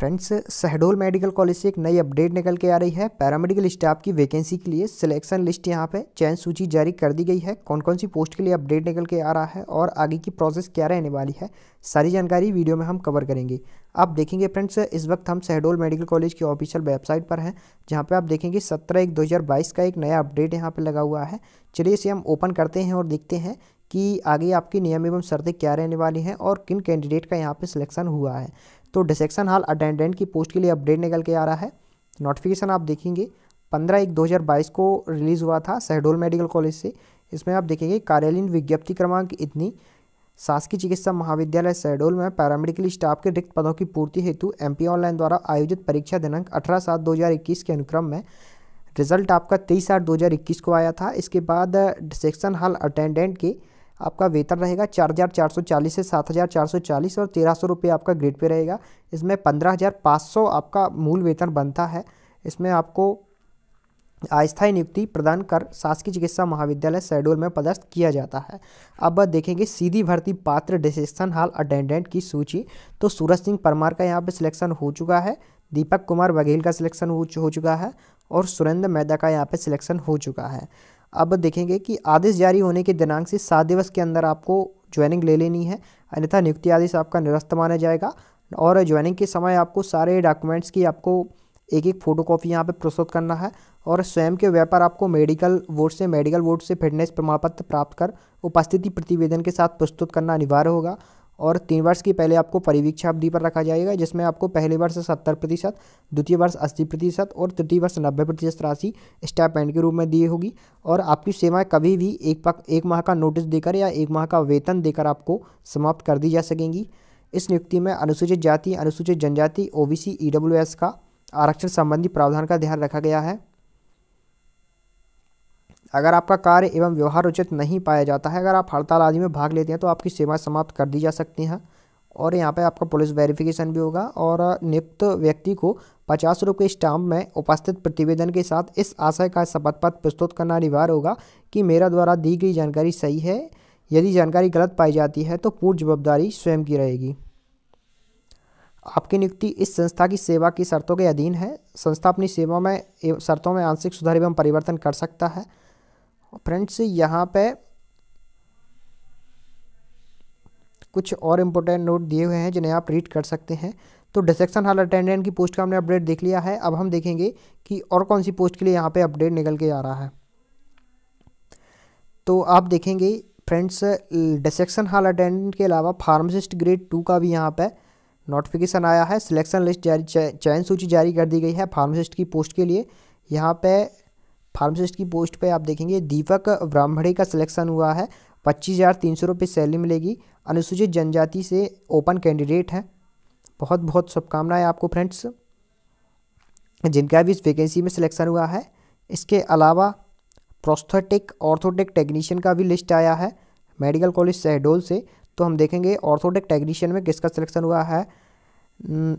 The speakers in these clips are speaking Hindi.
फ्रेंड्स शहडोल मेडिकल कॉलेज से एक नई अपडेट निकल के आ रही है पैरामेडिकल स्टाफ की वैकेंसी के लिए सिलेक्शन लिस्ट यहाँ पे चयन सूची जारी कर दी गई है कौन कौन सी पोस्ट के लिए अपडेट निकल के आ रहा है और आगे की प्रोसेस क्या रहने वाली है सारी जानकारी वीडियो में हम कवर करेंगे आप देखेंगे फ्रेंड्स इस वक्त हम शहडोल मेडिकल कॉलेज की ऑफिशियल वेबसाइट पर हैं जहाँ पर आप देखेंगे सत्रह एक दो का एक नया अपडेट यहाँ पर लगा हुआ है चलिए इसे हम ओपन करते हैं और देखते हैं कि आगे आपकी नियम एवं शर्तें क्या रहने वाली हैं और किन कैंडिडेट का यहाँ पे सिलेक्शन हुआ है तो डिसेक्शन हाल अटेंडेंट की पोस्ट के लिए अपडेट निकल के आ रहा है नोटिफिकेशन आप देखेंगे पंद्रह एक दो हज़ार बाईस को रिलीज़ हुआ था शहडोल मेडिकल कॉलेज से इसमें आप देखेंगे कार्यालयीन विज्ञप्ति क्रमांक इतनी शासकीय चिकित्सा महाविद्यालय शहडोल में पैरामेडिकल स्टाफ के रिक्त पदों की पूर्ति हेतु एम ऑनलाइन द्वारा आयोजित परीक्षा दिनांक अठारह सात दो के अनुक्रम में रिजल्ट आपका तेईस आठ दो को आया था इसके बाद डिसेक्शन हॉल अटेंडेंट के आपका वेतन रहेगा चार हज़ार चार सौ चालीस से सात हज़ार चार सौ चालीस और तेरह सौ रुपये आपका ग्रेड पे रहेगा इसमें पंद्रह हज़ार पाँच सौ आपका मूल वेतन बनता है इसमें आपको अस्थायी नियुक्ति प्रदान कर शासकीय चिकित्सा महाविद्यालय शेड्यूल में पदस्थ किया जाता है अब देखेंगे सीधी भर्ती पात्र डिसेक्शन हाल अटेंडेंट की सूची तो सूरज सिंह परमार का यहाँ पे सिलेक्शन हो चुका है दीपक कुमार बघेल का सिलेक्शन हो चुका है और सुरेंद्र मैदा का यहाँ पे सिलेक्शन हो चुका है अब देखेंगे कि आदेश जारी होने के दिनांक से सात दिवस के अंदर आपको ज्वाइनिंग ले लेनी है अन्यथा नियुक्ति आदेश आपका निरस्त माना जाएगा और ज्वाइनिंग के समय आपको सारे डॉक्यूमेंट्स की आपको एक एक फ़ोटो कॉपी यहाँ पर प्रस्तुत करना है और स्वयं के व्यापार आपको मेडिकल बोर्ड से मेडिकल बोर्ड से फिटनेस प्रमाण पत्र प्राप्त कर उपस्थिति प्रतिवेदन के साथ प्रस्तुत करना अनिवार्य होगा और तीन वर्ष की पहले आपको परिवीक्षा अवधि पर रखा जाएगा जिसमें आपको पहले वर्ष सत्तर प्रतिशत द्वितीय वर्ष अस्सी प्रतिशत और तृतीय वर्ष नब्बे प्रतिशत राशि स्टाइपेंड के रूप में दी होगी और आपकी सेवाएं कभी भी एक पक एक माह का नोटिस देकर या एक माह का वेतन देकर आपको समाप्त कर दी जा सकेंगी इस नियुक्ति में अनुसूचित जाति अनुसूचित जनजाति ओ बी का आरक्षण संबंधी प्रावधान का ध्यान रखा गया है अगर आपका कार्य एवं व्यवहार उचित नहीं पाया जाता है अगर आप हड़ताल आदि में भाग लेते हैं तो आपकी सेवा समाप्त कर दी जा सकती हैं और यहाँ पे आपका पुलिस वेरिफिकेशन भी होगा और नियुक्त व्यक्ति को पचास रुपये स्टाम्प में उपस्थित प्रतिवेदन के साथ इस आशय का शपथ पत्र प्रस्तुत करना अनिवार्य होगा कि मेरा द्वारा दी गई जानकारी सही है यदि जानकारी गलत पाई जाती है तो पूर्ण जवाबदारी स्वयं की रहेगी आपकी नियुक्ति इस संस्था की सेवा की शर्तों के अधीन है संस्था अपनी सेवा में शर्तों में आंशिक सुधार एवं परिवर्तन कर सकता है फ्रेंड्स यहाँ पे कुछ और इम्पोर्टेंट नोट दिए हुए हैं जिन्हें आप रीड कर सकते हैं तो डिसेक्शन हाल अटेंडेंट की पोस्ट का हमने अपडेट देख लिया है अब हम देखेंगे कि और कौन सी पोस्ट के लिए यहाँ पे अपडेट निकल के आ रहा है तो आप देखेंगे फ्रेंड्स डिसेक्शन हाल अटेंडेंट के अलावा फार्मासिस्ट ग्रेड टू का भी यहाँ पर नोटिफिकेशन आया है सिलेक्शन लिस्ट जारी चयन सूची जारी कर दी गई है फार्मासिस्ट की पोस्ट के लिए यहाँ पर फार्मासिस्ट की पोस्ट पे आप देखेंगे दीपक ब्राह्मणे का सिलेक्शन हुआ है पच्चीस हज़ार तीन सौ रुपये सैलरी मिलेगी अनुसूचित जनजाति से ओपन कैंडिडेट है बहुत बहुत शुभकामनाएं आपको फ्रेंड्स जिनका भी इस वैकेंसी में सिलेक्शन हुआ है इसके अलावा प्रोस्थेटिक ऑर्थोटिक टेक्नीशियन का भी लिस्ट आया है मेडिकल कॉलेज शहडोल से तो हम देखेंगे ऑर्थोटिक टेक्नीशियन में किसका सिलेक्शन हुआ है हम्म,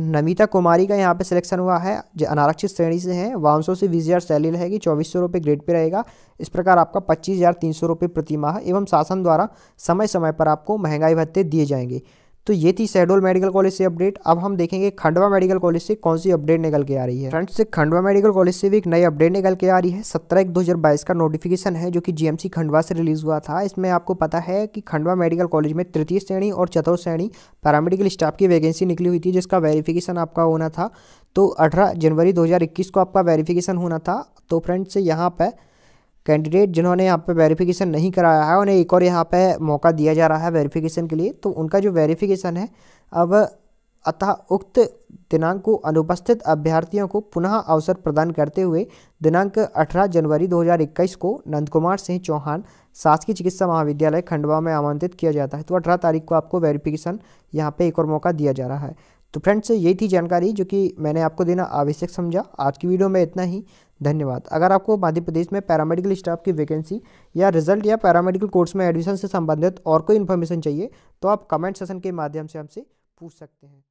नमिता कुमारी का यहाँ पे सिलेक्शन हुआ है जो अनारक्षित श्रेणी से है वाम सौ से बीस हज़ार सैलरी रहेगी चौबीस सौ रुपये ग्रेड पे रहेगा इस प्रकार आपका पच्चीस हज़ार तीन सौ रुपये प्रतिमाह एवं शासन द्वारा समय समय पर आपको महंगाई भत्ते दिए जाएंगे तो ये थी शेडोल मेडिकल कॉलेज से अपडेट अब हम देखेंगे खंडवा मेडिकल कॉलेज से कौन सी अपडेट निकल के आ रही है फ्रेंड्स से खंडवा मेडिकल कॉलेज से भी एक नई अपडेट निकल के आ रही है सत्रह एक दो हज़ार बाईस का नोटिफिकेशन है जो कि जीएमसी खंडवा से रिलीज हुआ था इसमें आपको पता है कि खंडवा मेडिकल कॉलेज में तृतीय श्रेणी और चतुर्थ श्रेणी पैरामेडिकल स्टाफ की वैकेंसी निकली हुई थी जिसका वेरिफिकेशन आपका होना था तो अठारह जनवरी इक्कीस को आपका वेरिफिकेशन होना था तो फ्रेंड्स यहाँ पर कैंडिडेट जिन्होंने यहाँ पे वेरिफिकेशन नहीं कराया है उन्हें एक और यहाँ पे मौका दिया जा रहा है वेरिफिकेशन के लिए तो उनका जो वेरिफिकेशन है अब अतः उक्त दिनांक को अनुपस्थित अभ्यर्थियों को पुनः अवसर प्रदान करते हुए दिनांक 18 जनवरी 2021 को नंदकुमार सिंह चौहान शासकीय चिकित्सा महाविद्यालय खंडवा में आमंत्रित किया जाता है तो 18 तारीख को आपको वेरिफिकेशन यहाँ पे एक और मौका दिया जा रहा है तो फ्रेंड्स यही थी जानकारी जो कि मैंने आपको देना आवश्यक समझा आज की वीडियो में इतना ही धन्यवाद अगर आपको मध्य प्रदेश में पैरामेडिकल स्टाफ की वैकेंसी या रिजल्ट या पैरामेडिकल कोर्स में एडमिशन से संबंधित और कोई इन्फॉर्मेशन चाहिए तो आप कमेंट सेशन के माध्यम से हमसे पूछ सकते हैं